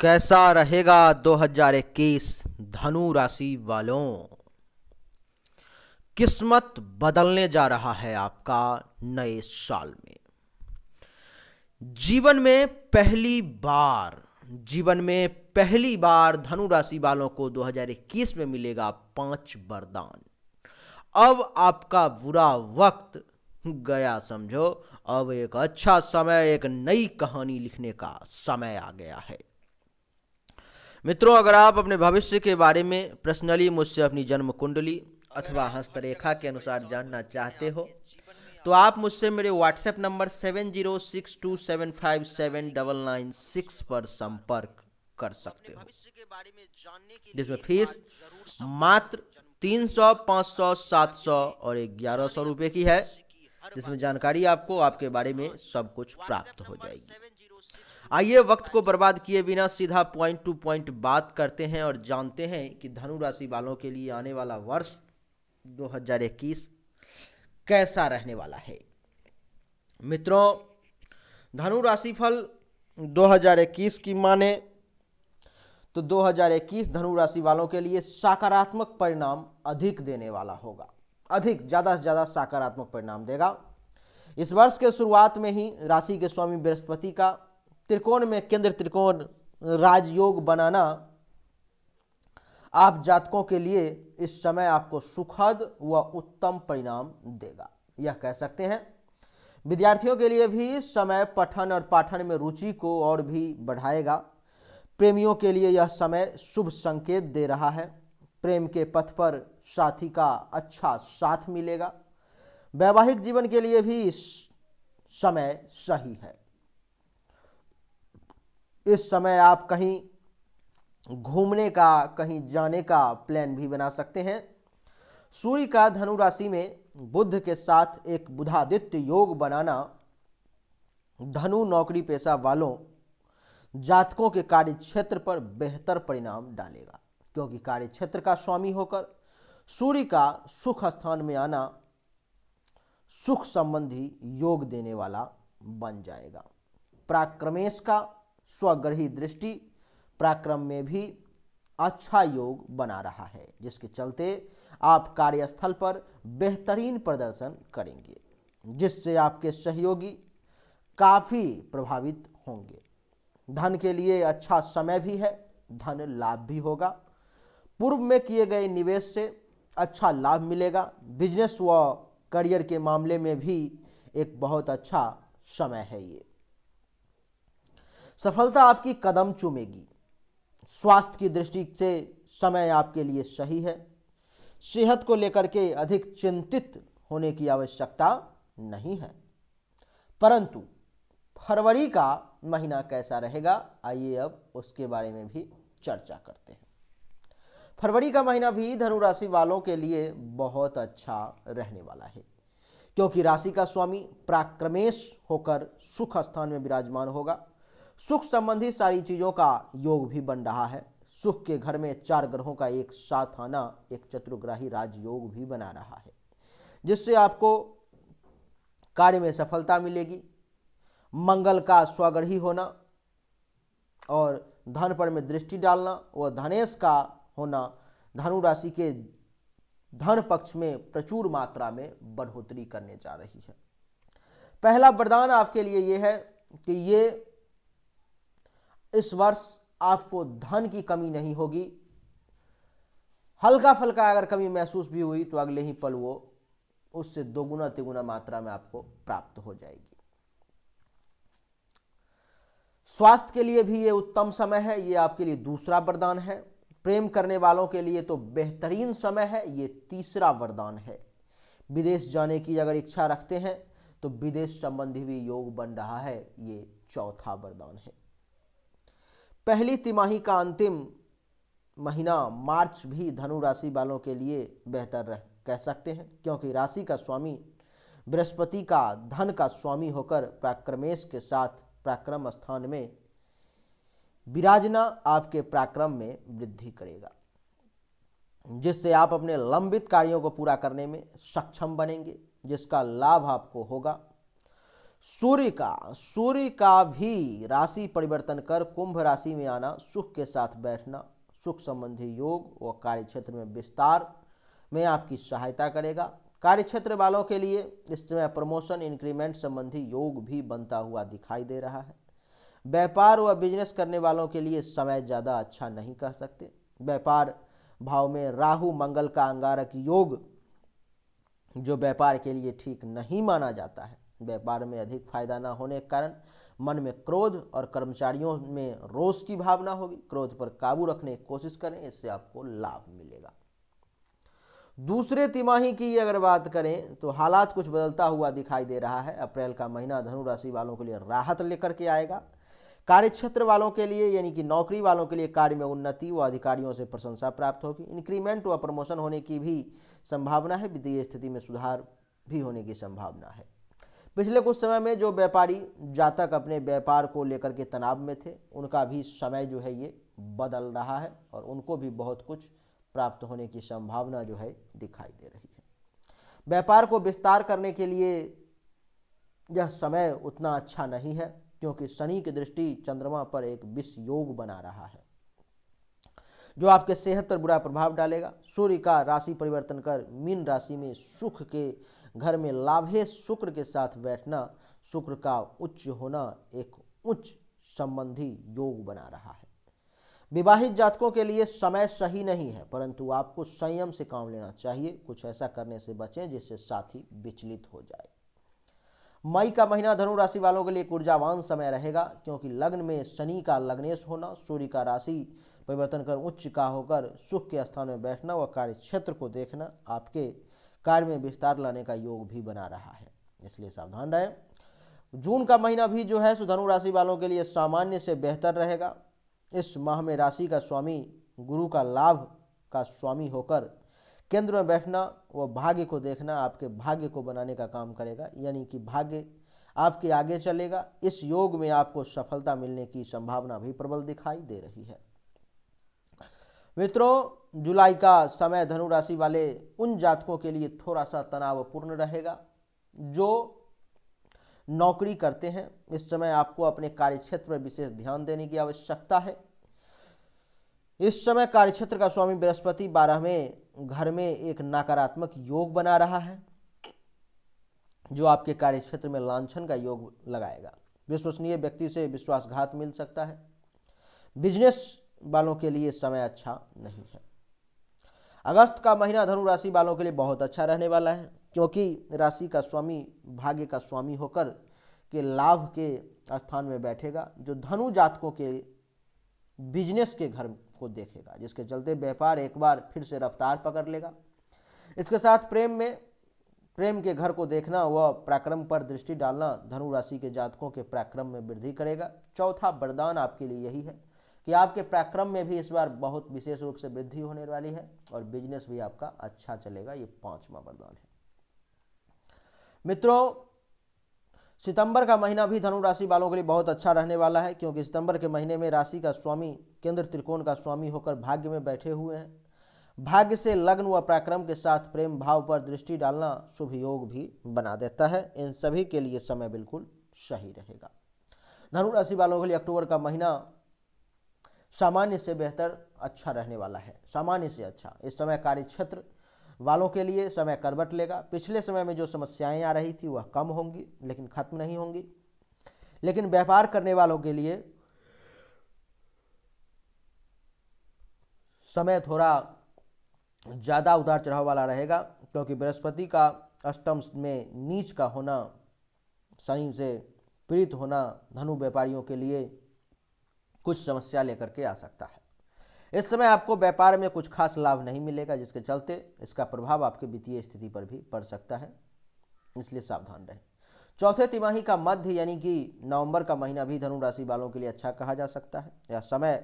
कैसा रहेगा 2021 धनु राशि वालों किस्मत बदलने जा रहा है आपका नए साल में जीवन में पहली बार जीवन में पहली बार धनु राशि वालों को 2021 में मिलेगा पांच वरदान अब आपका बुरा वक्त गया समझो अब एक अच्छा समय एक नई कहानी लिखने का समय आ गया है मित्रों अगर आप अपने भविष्य के बारे में पर्सनली मुझसे अपनी जन्म कुंडली अथवा हस्तरेखा के अनुसार जानना चाहते हो तो आप मुझसे मेरे WhatsApp number seven zero six two seven five seven double nine six पर संपर्क कर सकते हो जिसमें फीस मात्र तीन सौ पाँच सौ सात सौ और ग्यारह सौ रुपये की है जिसमें जानकारी आपको आपके बारे में सब कुछ प्राप्त हो जाएगी आइए वक्त को बर्बाद किए बिना सीधा पॉइंट टू पॉइंट बात करते हैं और जानते हैं कि धनु राशि वालों के लिए आने वाला वर्ष 2021 कैसा रहने वाला है मित्रों धनु राशि फल 2021 की माने तो 2021 धनु राशि वालों के लिए सकारात्मक परिणाम अधिक देने वाला होगा अधिक ज़्यादा से ज़्यादा सकारात्मक परिणाम देगा इस वर्ष के शुरुआत में ही राशि के स्वामी बृहस्पति का त्रिकोण में केंद्र त्रिकोण राजयोग बनाना आप जातकों के लिए इस समय आपको सुखद व उत्तम परिणाम देगा यह कह सकते हैं विद्यार्थियों के लिए भी इस समय पठन और पाठन में रुचि को और भी बढ़ाएगा प्रेमियों के लिए यह समय शुभ संकेत दे रहा है प्रेम के पथ पर साथी का अच्छा साथ मिलेगा वैवाहिक जीवन के लिए भी समय सही है इस समय आप कहीं घूमने का कहीं जाने का प्लान भी बना सकते हैं सूर्य का धनु राशि में बुद्ध के साथ एक बुधादित्य योग बनाना धनु नौकरी पेशा वालों जातकों के कार्य क्षेत्र पर बेहतर परिणाम डालेगा क्योंकि कार्य क्षेत्र का स्वामी होकर सूर्य का सुख स्थान में आना सुख संबंधी योग देने वाला बन जाएगा पराक्रमेश का स्वग्रही दृष्टि पराक्रम में भी अच्छा योग बना रहा है जिसके चलते आप कार्यस्थल पर बेहतरीन प्रदर्शन करेंगे जिससे आपके सहयोगी काफ़ी प्रभावित होंगे धन के लिए अच्छा समय भी है धन लाभ भी होगा पूर्व में किए गए निवेश से अच्छा लाभ मिलेगा बिजनेस व करियर के मामले में भी एक बहुत अच्छा समय है ये सफलता आपकी कदम चूमेगी स्वास्थ्य की दृष्टि से समय आपके लिए सही है सेहत को लेकर के अधिक चिंतित होने की आवश्यकता नहीं है परंतु फरवरी का महीना कैसा रहेगा आइए अब उसके बारे में भी चर्चा करते हैं फरवरी का महीना भी धनु राशि वालों के लिए बहुत अच्छा रहने वाला है क्योंकि राशि का स्वामी प्राक्रमेश होकर सुख स्थान में विराजमान होगा सुख संबंधी सारी चीज़ों का योग भी बन रहा है सुख के घर में चार ग्रहों का एक साथ आना एक चतुर्ग्राही राजयोग भी बना रहा है जिससे आपको कार्य में सफलता मिलेगी मंगल का स्वग्रही होना और धन पर में दृष्टि डालना व धनेश का होना धनु राशि के धन पक्ष में प्रचुर मात्रा में बढ़ोतरी करने जा रही है पहला वरदान आपके लिए यह है कि ये इस वर्ष आपको धन की कमी नहीं होगी हल्का फल्का अगर कमी महसूस भी हुई तो अगले ही पल वो उससे दोगुना तिगुना मात्रा में आपको प्राप्त हो जाएगी स्वास्थ्य के लिए भी ये उत्तम समय है ये आपके लिए दूसरा वरदान है प्रेम करने वालों के लिए तो बेहतरीन समय है ये तीसरा वरदान है विदेश जाने की अगर इच्छा रखते हैं तो विदेश संबंधी भी योग बन रहा है ये चौथा वरदान है पहली तिमाही का अंतिम महीना मार्च भी धनु राशि वालों के लिए बेहतर रह कह सकते हैं क्योंकि राशि का स्वामी बृहस्पति का धन का स्वामी होकर प्राक्रमेश के साथ प्राक्रम स्थान में विराजना आपके प्राक्रम में वृद्धि करेगा जिससे आप अपने लंबित कार्यों को पूरा करने में सक्षम बनेंगे जिसका लाभ आपको होगा सूर्य का सूर्य का भी राशि परिवर्तन कर कुंभ राशि में आना सुख के साथ बैठना सुख संबंधी योग व कार्य क्षेत्र में विस्तार में आपकी सहायता करेगा कार्य क्षेत्र वालों के लिए इस समय प्रमोशन इंक्रीमेंट संबंधी योग भी बनता हुआ दिखाई दे रहा है व्यापार व बिजनेस करने वालों के लिए समय ज़्यादा अच्छा नहीं कह सकते व्यापार भाव में राहु मंगल का अंगारक योग जो व्यापार के लिए ठीक नहीं माना जाता है व्यापार में अधिक फायदा ना होने के कारण मन में क्रोध और कर्मचारियों में रोष की भावना होगी क्रोध पर काबू रखने की कोशिश करें इससे आपको लाभ मिलेगा दूसरे तिमाही की अगर बात करें तो हालात कुछ बदलता हुआ दिखाई दे रहा है अप्रैल का महीना धनु राशि वालों के लिए राहत लेकर के आएगा कार्य क्षेत्र वालों के लिए यानी कि नौकरी वालों के लिए कार्य में उन्नति व अधिकारियों से प्रशंसा प्राप्त होगी इंक्रीमेंट व प्रमोशन होने की भी संभावना है वित्तीय स्थिति में सुधार भी होने की संभावना है पिछले कुछ समय में जो व्यापारी जातक अपने व्यापार को लेकर के तनाव में थे उनका भी समय जो है ये बदल रहा है और उनको भी बहुत कुछ प्राप्त होने की संभावना जो है दिखाई दे रही है व्यापार को विस्तार करने के लिए यह समय उतना अच्छा नहीं है क्योंकि शनि की दृष्टि चंद्रमा पर एक विष योग बना रहा है जो आपके सेहत पर बुरा प्रभाव डालेगा सूर्य का राशि परिवर्तन कर मीन राशि में सुख के घर में लाभे शुक्र के साथ बैठना शुक्र का उच्च होना एक उच्च संबंधी योग बना रहा है विवाहित जातकों के लिए समय सही नहीं है परंतु आपको संयम से काम लेना चाहिए कुछ ऐसा करने से बचें जिससे साथी विचलित हो जाए मई का महीना धनु राशि वालों के लिए ऊर्जावान समय रहेगा क्योंकि लग्न में शनि का लग्नेश होना सूर्य का राशि परिवर्तन कर उच्च का होकर सुख के स्थान में बैठना व कार्य क्षेत्र को देखना आपके कार्य में विस्तार लाने का योग भी बना रहा है इसलिए सावधान रहें जून का महीना भी जो है सुधनु राशि वालों के लिए सामान्य से बेहतर रहेगा इस माह में राशि का स्वामी गुरु का लाभ का स्वामी होकर केंद्र में बैठना व भाग्य को देखना आपके भाग्य को बनाने का काम करेगा यानी कि भाग्य आपके आगे चलेगा इस योग में आपको सफलता मिलने की संभावना भी प्रबल दिखाई दे रही है मित्रों जुलाई का समय धनु राशि वाले उन जातकों के लिए थोड़ा सा तनावपूर्ण रहेगा जो नौकरी करते हैं इस समय आपको अपने कार्यक्षेत्र में विशेष ध्यान देने की आवश्यकता है इस समय कार्यक्षेत्र का स्वामी बृहस्पति बारहवें घर में एक नकारात्मक योग बना रहा है जो आपके कार्यक्षेत्र में लांछन का योग लगाएगा विश्वसनीय व्यक्ति से विश्वासघात मिल सकता है बिजनेस वालों के लिए समय अच्छा नहीं है अगस्त का महीना धनु राशि वालों के लिए बहुत अच्छा रहने वाला है क्योंकि राशि का स्वामी भाग्य का स्वामी होकर के लाभ के स्थान में बैठेगा जो धनु जातकों के बिजनेस के घर को देखेगा जिसके चलते व्यापार एक बार फिर से रफ्तार पकड़ लेगा इसके साथ प्रेम में प्रेम के घर को देखना व पराक्रम पर दृष्टि डालना धनु राशि के जातकों के पराक्रम में वृद्धि करेगा चौथा वरदान आपके लिए यही है कि आपके पराक्रम में भी इस बार बहुत विशेष रूप से वृद्धि होने वाली है और बिजनेस भी आपका अच्छा चलेगा ये पांचवा वरदान है मित्रों सितंबर का महीना भी धनु राशि वालों के लिए बहुत अच्छा रहने वाला है क्योंकि सितंबर के महीने में राशि का स्वामी केंद्र त्रिकोण का स्वामी होकर भाग्य में बैठे हुए हैं भाग्य से लग्न व पराक्रम के साथ प्रेम भाव पर दृष्टि डालना शुभ योग भी बना देता है इन सभी के लिए समय बिल्कुल सही रहेगा धनु राशि वालों के लिए अक्टूबर का महीना सामान्य से बेहतर अच्छा रहने वाला है सामान्य से अच्छा इस समय कार्य क्षेत्र वालों के लिए समय करवट लेगा पिछले समय में जो समस्याएं आ रही थी वह कम होंगी लेकिन खत्म नहीं होंगी लेकिन व्यापार करने वालों के लिए समय थोड़ा ज़्यादा उतार चढ़ाव वाला रहेगा क्योंकि बृहस्पति का अष्टम में नीच का होना शनि से पीड़ित होना धनु व्यापारियों के लिए कुछ समस्या लेकर के आ सकता है इस समय आपको व्यापार में कुछ खास लाभ नहीं मिलेगा जिसके चलते इसका प्रभाव आपके वित्तीय स्थिति पर भी पड़ सकता है इसलिए सावधान रहें चौथे तिमाही का मध्य यानी कि नवंबर का महीना भी धनु राशि वालों के लिए अच्छा कहा जा सकता है यह समय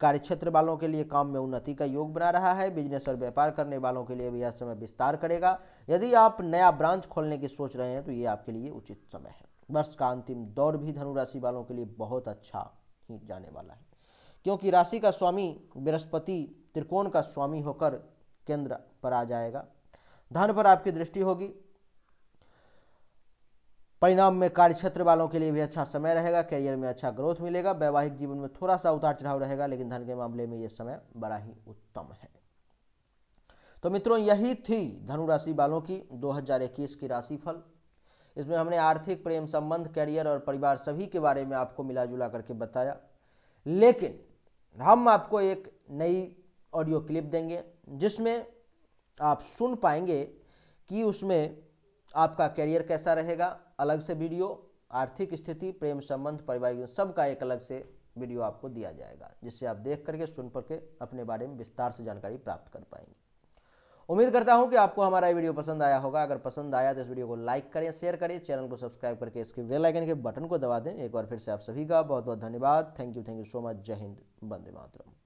कार्यक्षेत्र वालों के लिए काम में उन्नति का योग बना रहा है बिजनेस और व्यापार करने वालों के लिए भी यह समय विस्तार करेगा यदि आप नया ब्रांच खोलने की सोच रहे हैं तो ये आपके लिए उचित समय है वर्ष का अंतिम दौर भी धनुराशि वालों के लिए बहुत अच्छा ही जाने वाला है क्योंकि राशि का स्वामी बृहस्पति त्रिकोण का स्वामी होकर केंद्र पर आ जाएगा धन पर आपकी दृष्टि होगी परिणाम में कार्य क्षेत्र वालों के लिए भी अच्छा समय रहेगा करियर में अच्छा ग्रोथ मिलेगा वैवाहिक जीवन में थोड़ा सा उतार चढ़ाव रहेगा लेकिन धन के मामले में यह समय बड़ा ही उत्तम है तो मित्रों यही थी धनुराशि वालों की 2021 की राशिफल इसमें हमने आर्थिक प्रेम संबंध कैरियर और परिवार सभी के बारे में आपको मिला जुला करके बताया लेकिन हम आपको एक नई ऑडियो क्लिप देंगे जिसमें आप सुन पाएंगे कि उसमें आपका कैरियर कैसा रहेगा अलग से वीडियो आर्थिक स्थिति प्रेम संबंध परिवार सब का एक अलग से वीडियो आपको दिया जाएगा जिससे आप देख करके सुन करके अपने बारे में विस्तार से जानकारी प्राप्त कर पाएंगे उम्मीद करता हूं कि आपको हमारा ये वीडियो पसंद आया होगा अगर पसंद आया तो इस वीडियो को लाइक करें शेयर करें चैनल को सब्सक्राइब करके इसके बेल आइकन के बटन को दबा दें एक बार फिर से आप सभी का बहुत बहुत धन्यवाद thank you thank you so much Jai Hind बंदे मातरम